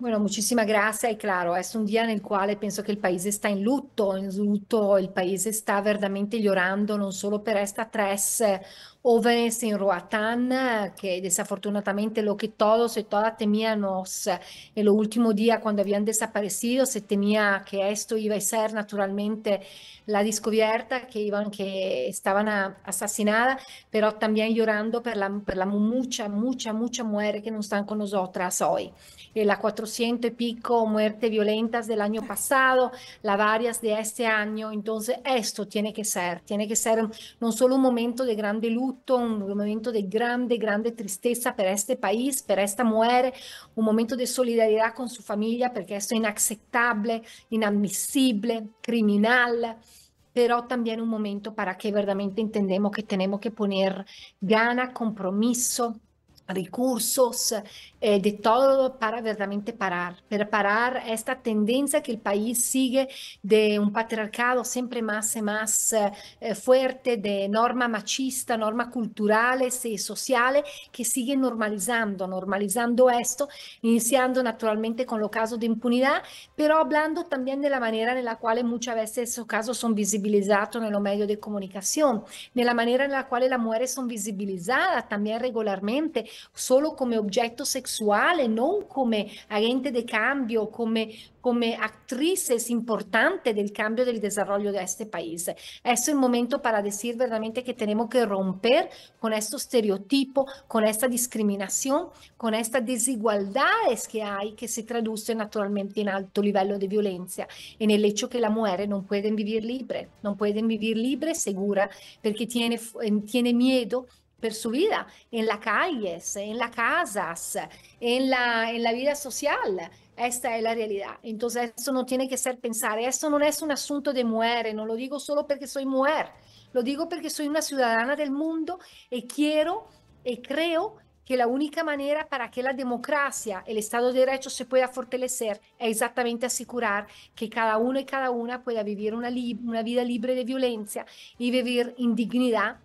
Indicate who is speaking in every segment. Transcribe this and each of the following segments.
Speaker 1: Bueno, muchísimas gracias y claro, es un día en el cual pienso que el país está en lutto, en lutto, el país está verdaderamente llorando non solo per questa tres eh, jóvenes en Roatán, que desafortunadamente lo que todos y todas temíamos el eh, último día cuando habían desaparecido, se temía que esto iba a ser naturalmente la descubierta, que, iban, que estaban asesinadas, pero también llorando por la, la mucha, mucha, mucha muerte que no están con nosotras hoy. las eh, la 400 y pico muertes violentas del año pasado, las varias de este año, entonces esto tiene que ser, tiene que ser no solo un momento de grande lucha, tutto un momento di grande, grande tristezza per este paese, per questa mujer, un momento di solidarietà con su famiglia perché esto es inaceptable, inadmisible, criminal, pero también un momento per che veramente entendemos che dobbiamo que poner gana, compromesso, recursos eh, de todo para verdaderamente parar, para parar esta tendencia que el país sigue de un patriarcado siempre más y más eh, fuerte, de norma machista, norma culturales y sociales que sigue normalizando, normalizando esto, iniciando naturalmente con los casos de impunidad, pero hablando también de la manera en la cual muchas veces esos casos son visibilizados en los medios de comunicación, de la manera en la cual las mujeres son visibilizadas también regularmente solo come oggetto sessuale, non come agente di cambio, come, come actrice importante del cambio del desarrollo de este país. è il momento per dire veramente che abbiamo che romper con questo stereotipo, con questa discriminazione, con estas desigualdades que hay, che si traduce naturalmente in alto livello di violenza e nel hecho che la mujer no puede vivir libre, no puede vivir libre, segura, perché tiene, tiene miedo per su vida, en las calles, en las casas, en la, en la vida social. Esta es la realidad. Entonces, eso no tiene que ser pensar, esto no es un asunto de muere. no lo digo solo porque soy mujer, lo digo porque soy una ciudadana del mundo y quiero y creo que la única manera para que la democracia, el Estado de Derecho se pueda fortalecer es exactamente asegurar que cada uno y cada una pueda vivir una, una vida libre de violencia y vivir en dignidad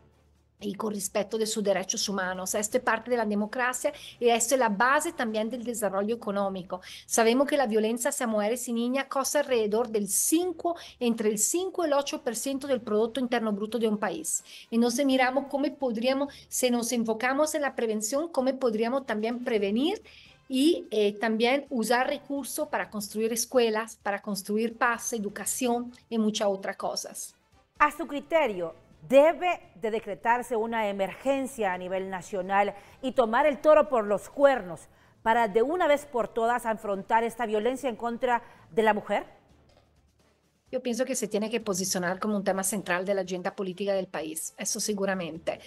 Speaker 1: y con respeto de sus derechos humanos. Esto es parte de la democracia y esto es la base también del desarrollo económico. Sabemos que la violencia hacia mujeres y niñas costa alrededor del 5, entre el 5 y el 8% del Producto Interno Bruto de un país. Y nos miramos cómo podríamos, si nos enfocamos en la prevención, cómo podríamos también prevenir y eh, también usar recursos para construir escuelas, para construir paz, educación y muchas otras cosas. A su criterio, debe de decretarse una emergencia a nivel nacional y tomar el toro por los cuernos para de una vez por todas afrontar esta violencia en contra de la mujer? Yo pienso que se tiene que posicionar como un tema central de la agenda política del país, eso seguramente.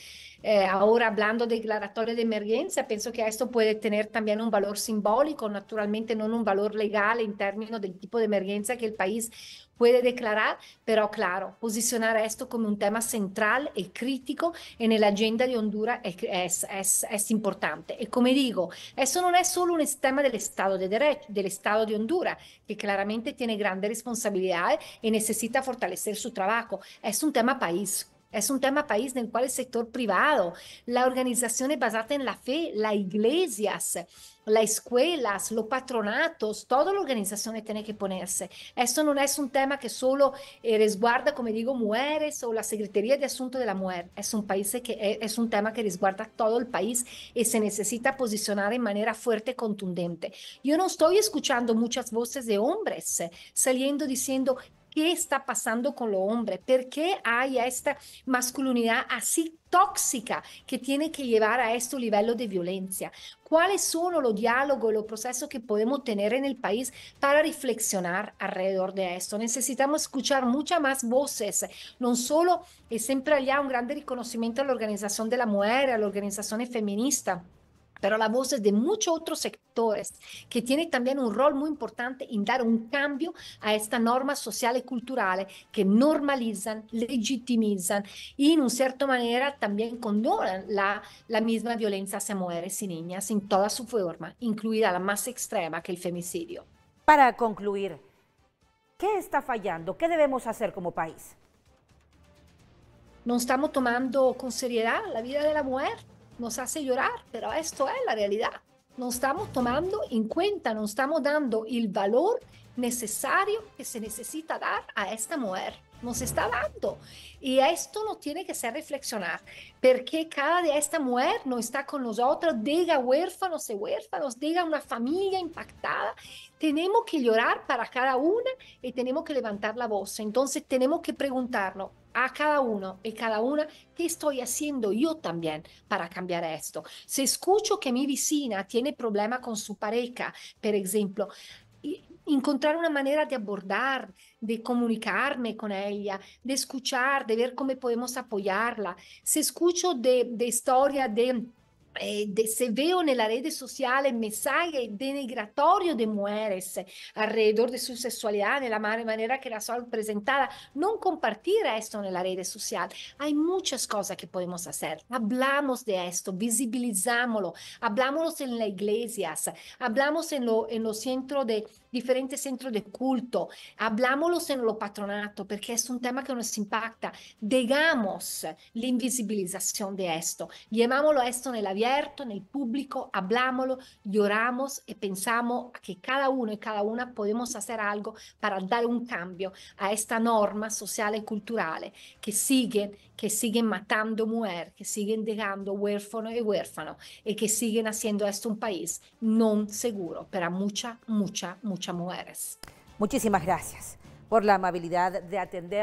Speaker 1: Eh, ahora hablando de declaratoria de emergencia, pienso que esto puede tener también un valor simbólico, naturalmente no un valor legal en términos del tipo de emergencia que el país puede declarar, pero claro, posicionar esto como un tema central y crítico en la agenda de Honduras es, es, es importante. Y como digo, eso no es solo un tema del Estado de Derecho, del Estado de Honduras, que claramente tiene grande responsabilidad y necesita fortalecer su trabajo, es un tema país. Es un tema país en el cual el sector privado, organización organización basada en la fe, las iglesias, las escuelas, los patronatos, toda la organización tiene que ponerse. Esto no es un tema que solo eh, resguarda, como digo, mujeres o la Secretaría de Asuntos de la Mujer. Es un, país que, eh, es un tema que resguarda todo el país y se necesita posicionar de manera fuerte y contundente. Yo no estoy escuchando muchas voces de hombres eh, saliendo diciendo qué está pasando con los hombres, por qué hay esta masculinidad así tóxica que tiene que llevar a este nivel de violencia. ¿Cuáles son los diálogos, los procesos que podemos tener en el país para reflexionar alrededor de esto? Necesitamos escuchar muchas más voces, no solo, y eh, siempre allá un grande reconocimiento a la organización de la mujer, a la organización feminista, pero la voz es de muchos otros sectores que tienen también un rol muy importante en dar un cambio a esta norma social y cultural que normalizan, legitimizan y en un cierta manera también condonan la, la misma violencia hacia mujeres y niñas en toda su forma, incluida la más extrema que el femicidio. Para concluir, ¿qué está fallando? ¿Qué debemos hacer como país? No estamos tomando con seriedad la vida de la mujer, nos hace llorar, pero esto es la realidad. No estamos tomando en cuenta, no estamos dando el valor necesario que se necesita dar a esta mujer. Nos está dando. Y esto nos tiene que hacer reflexionar, porque cada de esta mujer no está con nosotros, diga huérfanos y huérfanos, diga una familia impactada. Tenemos que llorar para cada una y tenemos que levantar la voz. Entonces tenemos que preguntarnos, a cada uno y cada una, ¿qué estoy haciendo yo también para cambiar esto? Si escucho que mi vecina tiene problema con su pareja, por ejemplo, encontrar una manera de abordar, de comunicarme con ella, de escuchar, de ver cómo podemos apoyarla. Si escucho de, de historia de Eh, se veo nella rete social mensajes denigratorios de mujeres alrededor de su sexualidad, nella la manera que la son presentata, non compartire questo en la red social. Hay muchas cosas che possiamo hacer. Hablamos de esto, visibilizámoslo, hablamos en las iglesias, hablamos en, lo, en los centros de diferentes centros di culto, hablamos en lo patronato perché è un tema che non si impacta. Degamos la invisibilización de esto, llevámoslo esto en la vida en el público, hablámoslo, lloramos y eh, pensamos que cada uno y cada una podemos hacer algo para dar un cambio a esta norma social y cultural que siguen, que matando mujeres, que siguen dejando huérfano y huérfano, y que siguen haciendo esto un país no seguro para muchas, muchas, muchas mujeres. Muchísimas gracias por la amabilidad de atender.